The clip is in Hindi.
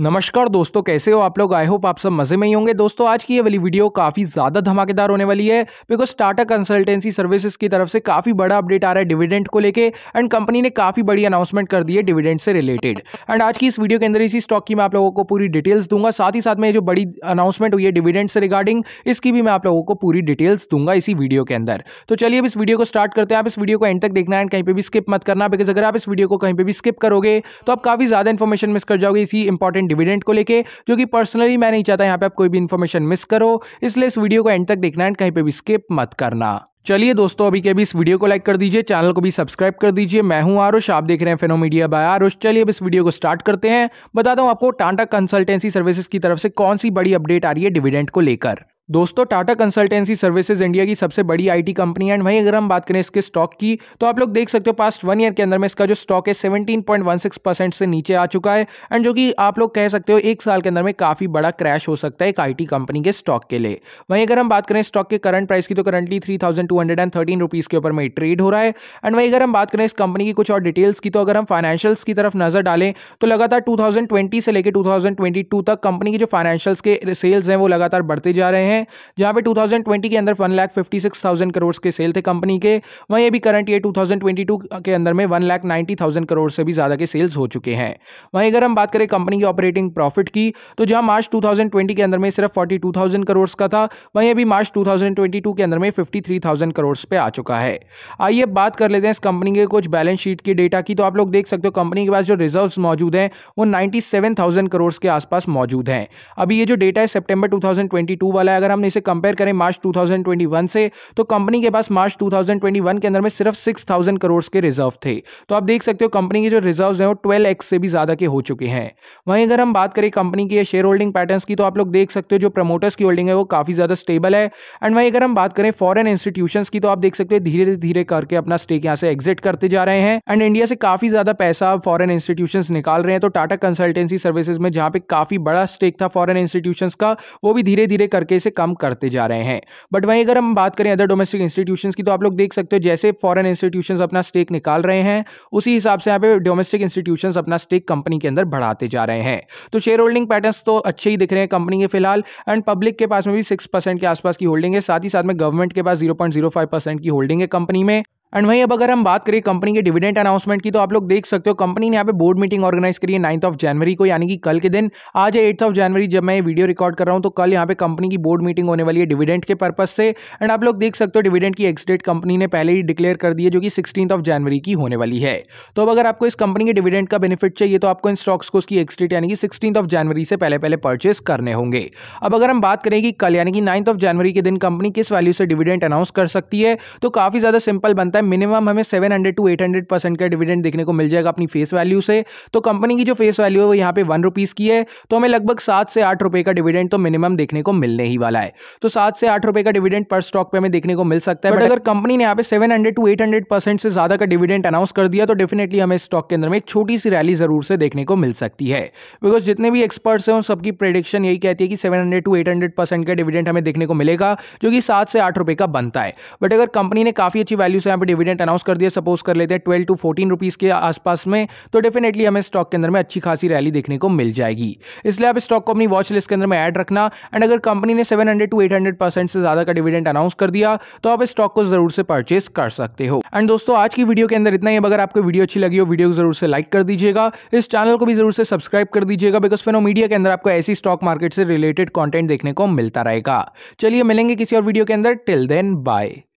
नमस्कार दोस्तों कैसे हो आप लोग आई होप आप सब मजे में ही होंगे दोस्तों आज की ये वाली वीडियो काफ़ी ज़्यादा धमाकेदार होने वाली है बिकॉज टाटा कंसल्टेंसी सर्विसेज की तरफ से काफ़ी बड़ा अपडेट आ रहा है डिविडेंड को लेके एंड कंपनी ने काफ़ी बड़ी अनाउंसमेंट कर दी है डिविडेंड से रिलेटेड एंड आज की इस वीडियो के अंदर इसी स्टॉक की मैं आप लोगों को पूरी डिटेल्स दूंगा साथ ही साथ में जो बड़ी अनाउंसमेंट हुई है डिविडेंड से रिगार्डिंग इसकी भी मैं आप लोगों को पूरी डिटेल्स दूंगा इसी वीडियो के अंदर तो चलिए अब इस वीडियो को स्टार्ट करते हैं आप इस वीडियो को एंड तक देखना एंड कहीं पर भी स्किप मत करना बिकॉज अगर आप इस वीडियो को कहीं पर भी स्किप करोगे तो आप काफ़ी ज़्यादा इन्फॉर्मेशन मिस कर जाओगे इसी इंपॉर्टेंट डिविडेंड को लेके जो कि पर्सनली मैं नहीं चाहता यहाँ पे आप कोई भी इन्फॉर्मेशन मिस करो इसलिए इस वीडियो को एंड तक देखना एंड कहीं पर भी स्किप मत करना चलिए दोस्तों अभी के अभी इस वीडियो को लाइक कर दीजिए चैनल को भी सब्सक्राइब कर दीजिए मैं हूं आरुष आप देख रहे हैं फेनोमीडिया बाय आरुष चलिए अब इस वीडियो को स्टार्ट करते हैं बताता हूं आपको टाटा कंसल्टेंसी सर्विसेज की तरफ से कौन सी बड़ी अपडेट आ रही है डिविडेंड को लेकर दोस्तों टाटा कंसल्टेंसी सर्विसेज इंडिया की सबसे बड़ी आईटी कंपनी एंड वहीं अगर हम बात करें इसके स्टॉक की तो आप लोग देख सकते हो पास्ट वन ईयर के अंदर में इसका जो स्टॉक है seventeen point one six percent से नीचे आ चुका है एंड जो कि आप लोग कह सकते हो एक साल के अंदर में काफ़ी बड़ा क्रैश हो सकता है एक आई कंपनी के स्टॉक के लिए वहीं अगर हम बात करें स्टॉक के करंट प्राइस की तो करंटली थ्री के ऊपर में ट्रेड हो रहा है एंड वहीं अगर हम बात करें इस कंपनी की कुछ और डिटेल्स की तो अगर हम फाइनेंशियल्स की तरफ नज़र डालें तो लगातार टू से लेकर टू तक कंपनी की जो फाइनेंशियल्स के सेल्स हैं वो लगातार बढ़ते जा रहे हैं हैं जहाँ पे 2020 के अंदर one lakh fifty six thousand crore के सेल थे कंपनी के वहीं अभी करंट ईयर 2022 के अंदर में one lakh ninety thousand crore से भी ज़्यादा के सेल्स हो चुके हैं वहीं अगर हम बात करें कंपनी की ऑपरेटिंग प्रॉफिट की तो जहाँ मार्च टू के अंदर में सिर्फ फोर्टी टू करोड़ का था वहीं अभी मार्च टू के अंदर में फिफ्टी थ्री थाउजेंड करोड़ पे आ चुका है आइए बात कर लेते हैं इस कंपनी के कुछ बैलेंस शीट के डेटा की तो आप लोग देख सकते हो कंपनी के पास जो रिजर्व मौजूद हैं वो नाइन्टी सेवन थाउजेंड करोड़ के आसपास मौजूद हैं अभी ये जो डेटा है सितंबर 2022 वाला है अगर अगर हम इसे कंपेयर करें मार्च 2021 से तो कंपनी के पास मार्च 2021 के अंदर में सिर्फ 6000 करोड़ के रिजर्व थे तो आप देख सकते हो कंपनी के जो रिजर्व हैं वो 12x से भी ज़्यादा के हो चुके हैं वहीं अगर हम बात करें कंपनी की शेयर होल्डिंग पैटर्न की तो आप लोग देख सकते हो जो प्रमोटर्स की होल्डिंग है वो काफ़ी ज़्यादा स्टेबल है एंड वहीं अगर हम बात करें फॉरन इंस्टीट्यूशन की तो आप देख सकते हो धीरे धीरे करके अपना स्टेक यहाँ से एग्जिट करते जा रहे हैं एंड इंडिया से काफ़ी ज़्यादा पैसा फॉरन इंस्टीट्यूशन निकाल रहे हैं तो टाटा कंसल्टेंसी सर्विसेज में जहाँ पे काफ़ी बड़ा स्टेक था फॉरन इंस्टीट्यूशन का वो भी धीरे धीरे करके इसे कम करते जा रहे हैं बट वहीं अगर हम बात करें अदर डोमेस्टिक इंस्टीट्यूशन की तो आप लोग देख सकते हो जैसे फॉरन इंस्टीट्यूशन अपना स्टेक निकाल रहे हैं उसी हिसाब से यहाँ पे डोमेस्टिक इंस्टीट्यूशन अपना स्टेक कंपनी के अंदर बढ़ाते जा रहे हैं तो शेयर होल्डिंग पैटर्न तो अच्छे ही दिख रहे हैं कंपनी के फिलहाल एंड पब्लिक के पास में भी सिक्स के आसपास की होल्डिंग है साथ ही साथ में गवर्नमेंट के पास जीरो की होल्डिंग है कंपनी में एंड वहीं अब अगर हम बात करें कंपनी के डिविडेंड अनाउंसमेंट की तो आप लोग देख सकते हो कंपनी ने यहाँ पे बोर्ड मीटिंग ऑर्गेनाइज करी है नाइन्थ ऑफ जनवरी को यानी कि कल के दिन आज है एट्थ ऑफ जनवरी जब मैं वीडियो रिकॉर्ड कर रहा हूँ तो कल यहाँ पे कंपनी की बोर्ड मीटिंग होने वाली है डिविडेंड के पर्पज से एंड आप लोग देख सकते हो डिविडेंड की एक्सडेट कंपनी ने पहले ही डिक्लेयर कर दी है जो कि सिक्सटीन ऑफ जनवरी की होने वाली है तो अब अगर आपको इस कंपनी के डिविडेंड का बेनिफिट चाहिए तो आपको इन स्टॉक्स को उसकी एक्सडेट यानी कि सिक्सटीन ऑफ जनवरी से पहले पहले परचेस करने होंगे अब अगर हम बात करें कि कल यानी कि नाइन्थ ऑफ जनवरी के दिन कंपनी किस वैल्यू से डिविडेंट अनाउंस कर सकती है तो काफी ज्यादा सिंपल बनता है सकता है मिनिमम हमें seven hundred to eight hundred percent का डिविडेंड देखने को मिल जाएगा अपनी फेस वैल्यू से तो कंपनी की जो फेस वैल्यू है वो यहाँ पे वन रुपीज़ की है तो हमें लगभग सात से आठ रुपये का डिविडेंड तो मिनिमम देखने को मिलने ही वाला है तो सात से आठ रुपये का डिविडेंड पर स्टॉक पर हमें देखने को मिल सकता है बट अगर कंपनी ने यहाँ पे seven hundred to eight hundred percent से ज़्यादा का डिविडेंड अनाउंस कर दिया तो डेफिनेटली हमें स्टॉक के अंदर में एक छोटी सी रैली जरूर से देखने को मिल सकती है बिकॉज जितने भी एक्सपर्ट्स हैं उन सबकी प्रेडिक्शन यही कहती है कि seven hundred to eight hundred percent का डिविडेंड हमें देखने को मिलेगा जो कि सात से आठ रुपये का बनता है बट अगर कंपनी ने काफ़ी अच्छी वैल्यू से यहाँ पर डिविडेंड अनाउंस कर दिया सपोज कर लेते हैं ट्वेल्व टू फोर्टीन रुपीज़ के आसपास में तो डेफिनेटली हमें स्टॉक के अंदर में अच्छी खासी रैली देखने को मिल जाएगी इसलिए आप स्टॉक को अपनी वॉच लिस्ट के अंदर में ऐड रखना एंड अगर कंपनी ने सेवन टू एट से ज़्यादा का डिविडेंड अनाउंस कर दिया तो आप स्टॉक को ज़रूर से परचेस कर सकते हो एंड दोस्तों आज की वीडियो के अंदर इतना ही अगर आपको वीडियो अच्छी लगी हो वीडियो को जरूर से लाइक कर दीजिएगा इस चैनल को भी जरूर से सब्सक्राइब कर दीजिएगा बिकॉज फेनो मीडिया के अंदर आपको ऐसी स्टॉक मार्केट से रिलेटेड कंटेंट देखने को मिलता रहेगा चलिए मिलेंगे किसी और वीडियो के अंदर टिल देन बाय